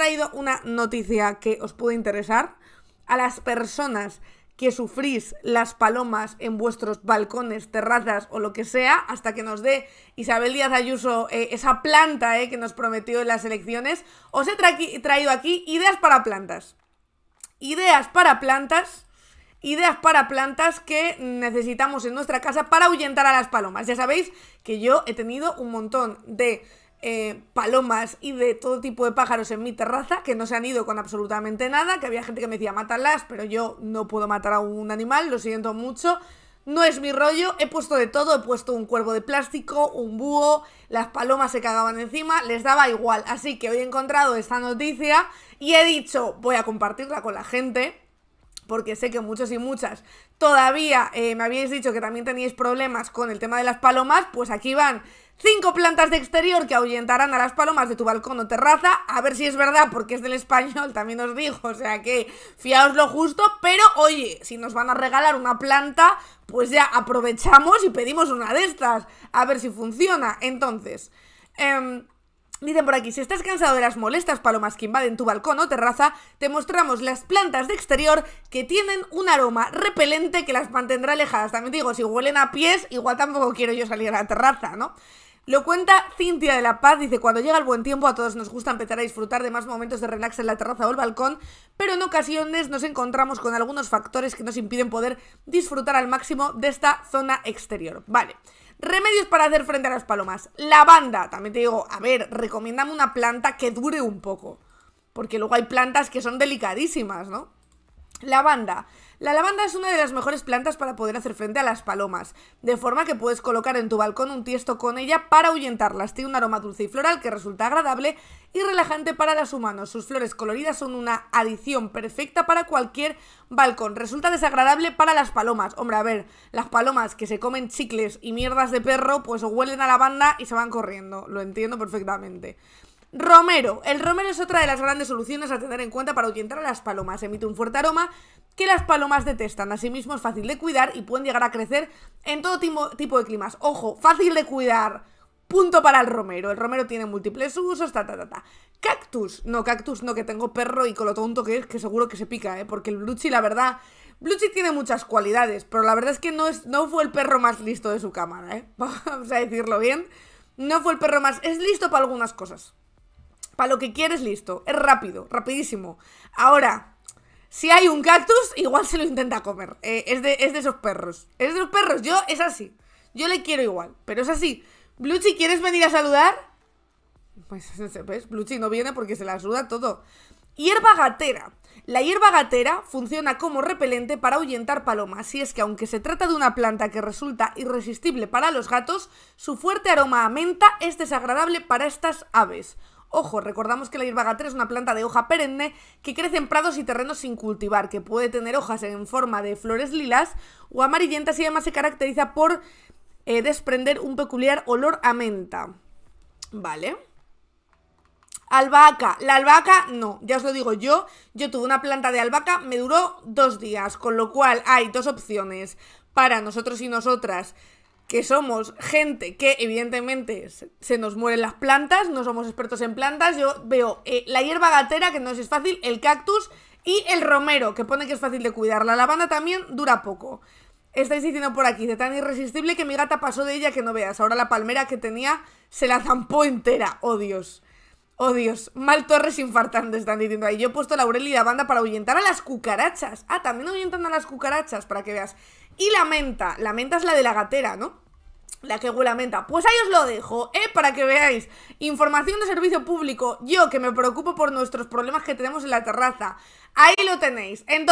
traído una noticia que os puede interesar. A las personas que sufrís las palomas en vuestros balcones, terrazas o lo que sea, hasta que nos dé Isabel Díaz Ayuso eh, esa planta eh, que nos prometió en las elecciones, os he traído aquí ideas para plantas. Ideas para plantas ideas para plantas que necesitamos en nuestra casa para ahuyentar a las palomas. Ya sabéis que yo he tenido un montón de eh, palomas y de todo tipo de pájaros en mi terraza que no se han ido con absolutamente nada, que había gente que me decía mátalas, pero yo no puedo matar a un animal, lo siento mucho. No es mi rollo, he puesto de todo, he puesto un cuervo de plástico, un búho, las palomas se cagaban encima, les daba igual. Así que hoy he encontrado esta noticia y he dicho, voy a compartirla con la gente porque sé que muchos y muchas todavía eh, me habíais dicho que también teníais problemas con el tema de las palomas, pues aquí van cinco plantas de exterior que ahuyentarán a las palomas de tu balcón o terraza, a ver si es verdad, porque es del español, también os dijo o sea que fiaos lo justo, pero oye, si nos van a regalar una planta, pues ya aprovechamos y pedimos una de estas, a ver si funciona. Entonces, em, Dicen por aquí, si estás cansado de las molestas palomas que invaden tu balcón o terraza, te mostramos las plantas de exterior que tienen un aroma repelente que las mantendrá alejadas. También digo, si huelen a pies, igual tampoco quiero yo salir a la terraza, ¿no? Lo cuenta Cintia de la Paz, dice, cuando llega el buen tiempo a todos nos gusta empezar a disfrutar de más momentos de relax en la terraza o el balcón, pero en ocasiones nos encontramos con algunos factores que nos impiden poder disfrutar al máximo de esta zona exterior. Vale. Remedios para hacer frente a las palomas. Lavanda, también te digo, a ver, recomiéndame una planta que dure un poco. Porque luego hay plantas que son delicadísimas, ¿no? Lavanda. La lavanda es una de las mejores plantas para poder hacer frente a las palomas, de forma que puedes colocar en tu balcón un tiesto con ella para ahuyentarlas. Tiene un aroma dulce y floral que resulta agradable y relajante para las humanos. Sus flores coloridas son una adición perfecta para cualquier balcón. Resulta desagradable para las palomas. Hombre, a ver, las palomas que se comen chicles y mierdas de perro, pues huelen a lavanda y se van corriendo. Lo entiendo perfectamente. Romero. El romero es otra de las grandes soluciones a tener en cuenta para ahuyentar a las palomas. Emite un fuerte aroma que las palomas detestan. Asimismo, es fácil de cuidar y pueden llegar a crecer en todo tipo de climas. Ojo, fácil de cuidar. Punto para el romero. El romero tiene múltiples usos, ta, ta, ta, Cactus. No, cactus no, que tengo perro y con lo tonto que es, que seguro que se pica, ¿eh? Porque el Bluchi, la verdad... Bluchi tiene muchas cualidades, pero la verdad es que no, es, no fue el perro más listo de su cámara, ¿eh? Vamos a decirlo bien. No fue el perro más... Es listo para algunas cosas, para lo que quieres, listo. Es rápido, rapidísimo. Ahora, si hay un cactus, igual se lo intenta comer. Eh, es, de, es de esos perros. Es de los perros, yo es así. Yo le quiero igual, pero es así. Bluchi, ¿quieres venir a saludar? Pues, ¿ves? Bluchi no viene porque se la suda todo. Hierba gatera. La hierba gatera funciona como repelente para ahuyentar palomas, y es que aunque se trata de una planta que resulta irresistible para los gatos, su fuerte aroma a menta es desagradable para estas aves. Ojo, recordamos que la 3 es una planta de hoja perenne que crece en prados y terrenos sin cultivar, que puede tener hojas en forma de flores lilas o amarillentas y además se caracteriza por eh, desprender un peculiar olor a menta. Vale. Albahaca. La albahaca, no, ya os lo digo yo. Yo tuve una planta de albahaca, me duró dos días, con lo cual hay dos opciones para nosotros y nosotras que somos gente que evidentemente se nos mueren las plantas, no somos expertos en plantas, yo veo eh, la hierba gatera, que no es fácil, el cactus y el romero, que pone que es fácil de cuidar. La lavanda también dura poco. Estáis diciendo por aquí, de tan irresistible que mi gata pasó de ella que no veas. Ahora la palmera que tenía se la zampó entera. Oh Dios. Oh Dios. Mal torres infartando están diciendo ahí. Yo he puesto Aurelia y lavanda para ahuyentar a las cucarachas. Ah, también ahuyentan a las cucarachas, para que veas y la menta. La menta es la de la gatera, ¿no? La que huele a menta. Pues ahí os lo dejo, ¿eh? Para que veáis. Información de servicio público. Yo que me preocupo por nuestros problemas que tenemos en la terraza. Ahí lo tenéis. Entonces...